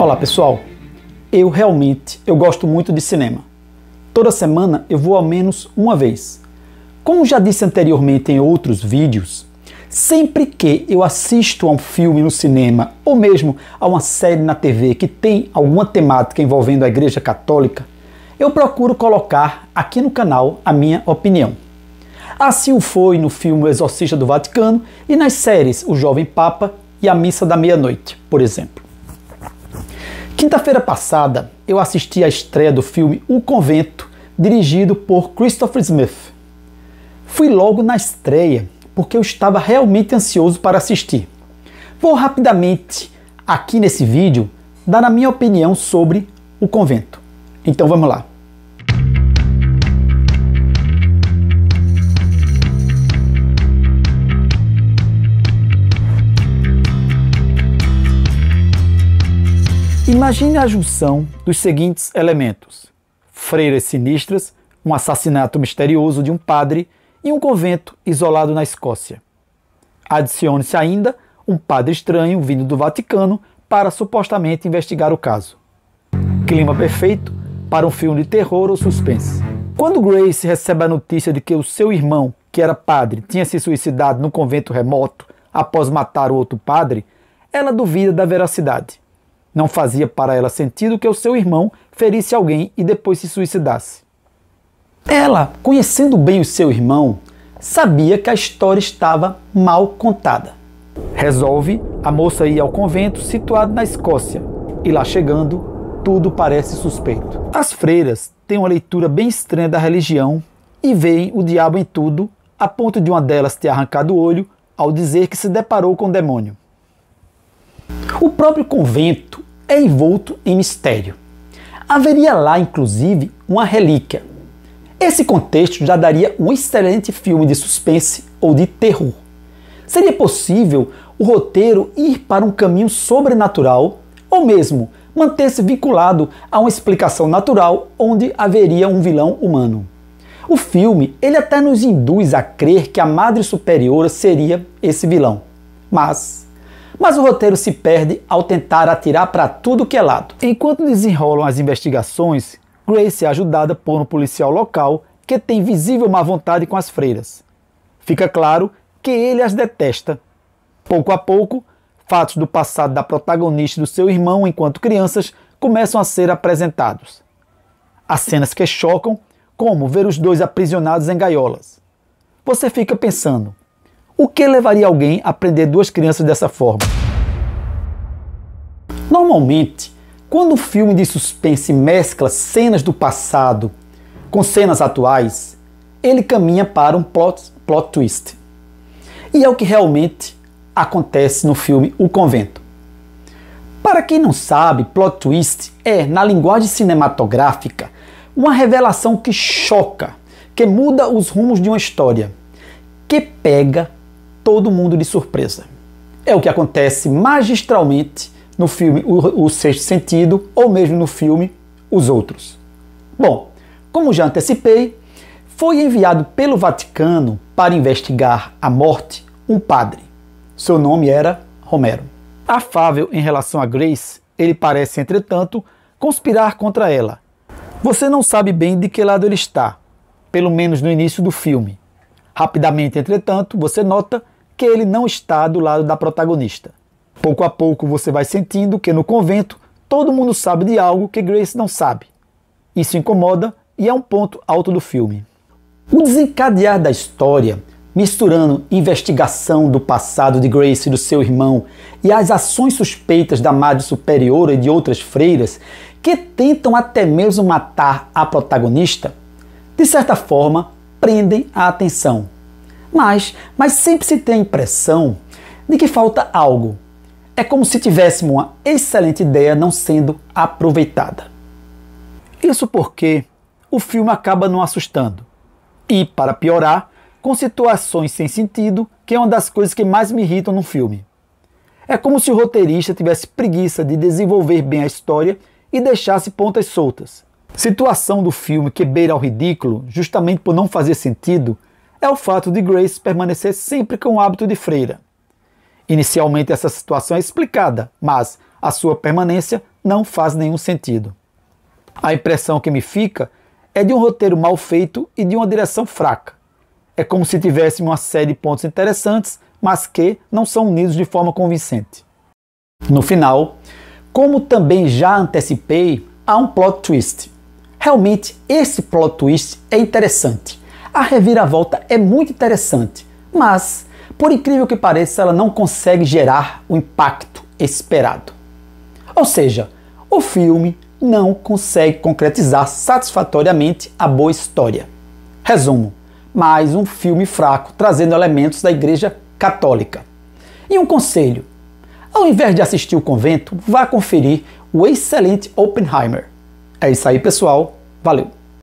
Olá pessoal, eu realmente eu gosto muito de cinema. Toda semana eu vou ao menos uma vez. Como já disse anteriormente em outros vídeos, sempre que eu assisto a um filme no cinema ou mesmo a uma série na TV que tem alguma temática envolvendo a Igreja Católica, eu procuro colocar aqui no canal a minha opinião. Assim foi no filme O Exorcista do Vaticano e nas séries O Jovem Papa e A Missa da Meia-Noite, por exemplo. Quinta-feira passada, eu assisti à estreia do filme O Convento, dirigido por Christopher Smith. Fui logo na estreia porque eu estava realmente ansioso para assistir. Vou rapidamente, aqui nesse vídeo, dar a minha opinião sobre O Convento. Então vamos lá. Imagine a junção dos seguintes elementos: freiras sinistras, um assassinato misterioso de um padre e um convento isolado na Escócia. Adicione-se ainda um padre estranho vindo do Vaticano para supostamente investigar o caso. Clima perfeito para um filme de terror ou suspense. Quando Grace recebe a notícia de que o seu irmão, que era padre, tinha se suicidado no convento remoto após matar o outro padre, ela duvida da veracidade. Não fazia para ela sentido que o seu irmão ferisse alguém e depois se suicidasse. Ela, conhecendo bem o seu irmão, sabia que a história estava mal contada. Resolve a moça ir ao convento situado na Escócia e lá chegando, tudo parece suspeito. As freiras têm uma leitura bem estranha da religião e veem o diabo em tudo, a ponto de uma delas ter arrancado o olho ao dizer que se deparou com o demônio. O próprio convento é envolto em mistério. Haveria lá, inclusive, uma relíquia. Esse contexto já daria um excelente filme de suspense ou de terror. Seria possível o roteiro ir para um caminho sobrenatural ou mesmo manter-se vinculado a uma explicação natural onde haveria um vilão humano. O filme, ele até nos induz a crer que a Madre Superiora seria esse vilão. Mas mas o roteiro se perde ao tentar atirar para tudo que é lado. Enquanto desenrolam as investigações, Grace é ajudada por um policial local que tem visível má vontade com as freiras. Fica claro que ele as detesta. Pouco a pouco, fatos do passado da protagonista e do seu irmão enquanto crianças começam a ser apresentados. Há cenas que chocam, como ver os dois aprisionados em gaiolas. Você fica pensando, o que levaria alguém a prender duas crianças dessa forma? Normalmente, quando um filme de suspense mescla cenas do passado com cenas atuais, ele caminha para um plot, plot twist. E é o que realmente acontece no filme O Convento. Para quem não sabe, plot twist é, na linguagem cinematográfica, uma revelação que choca, que muda os rumos de uma história, que pega todo mundo de surpresa. É o que acontece magistralmente no filme o, Sexto Sentido ou mesmo no filme Os Outros. Bom, como já antecipei, foi enviado pelo Vaticano para investigar a morte um padre. Seu nome era Romero. Afável em relação a Grace, ele parece, entretanto, conspirar contra ela. Você não sabe bem de que lado ele está, pelo menos no início do filme. Rapidamente, entretanto, você nota que ele não está do lado da protagonista. Pouco a pouco você vai sentindo que no convento todo mundo sabe de algo que Grace não sabe. Isso incomoda e é um ponto alto do filme. O desencadear da história, misturando investigação do passado de Grace e do seu irmão e as ações suspeitas da Madre Superiora e de outras freiras que tentam até mesmo matar a protagonista, de certa forma prendem a atenção mas, mas sempre se tem a impressão de que falta algo. É como se tivéssemos uma excelente ideia não sendo aproveitada. Isso porque o filme acaba não assustando. E, para piorar, com situações sem sentido, que é uma das coisas que mais me irritam no filme. É como se o roteirista tivesse preguiça de desenvolver bem a história e deixasse pontas soltas. Situação do filme que beira ao ridículo, justamente por não fazer sentido, é o fato de Grace permanecer sempre com o hábito de freira. Inicialmente, essa situação é explicada, mas a sua permanência não faz nenhum sentido. A impressão que me fica é de um roteiro mal feito e de uma direção fraca. É como se tivesse uma série de pontos interessantes, mas que não são unidos de forma convincente. No final, como também já antecipei, há um plot twist. Realmente, esse plot twist é interessante a reviravolta é muito interessante, mas, por incrível que pareça, ela não consegue gerar o impacto esperado. Ou seja, o filme não consegue concretizar satisfatoriamente a boa história. Resumo: mais um filme fraco trazendo elementos da Igreja Católica. E um conselho: ao invés de assistir o convento, vá conferir o excelente Oppenheimer. É isso aí, pessoal. Valeu!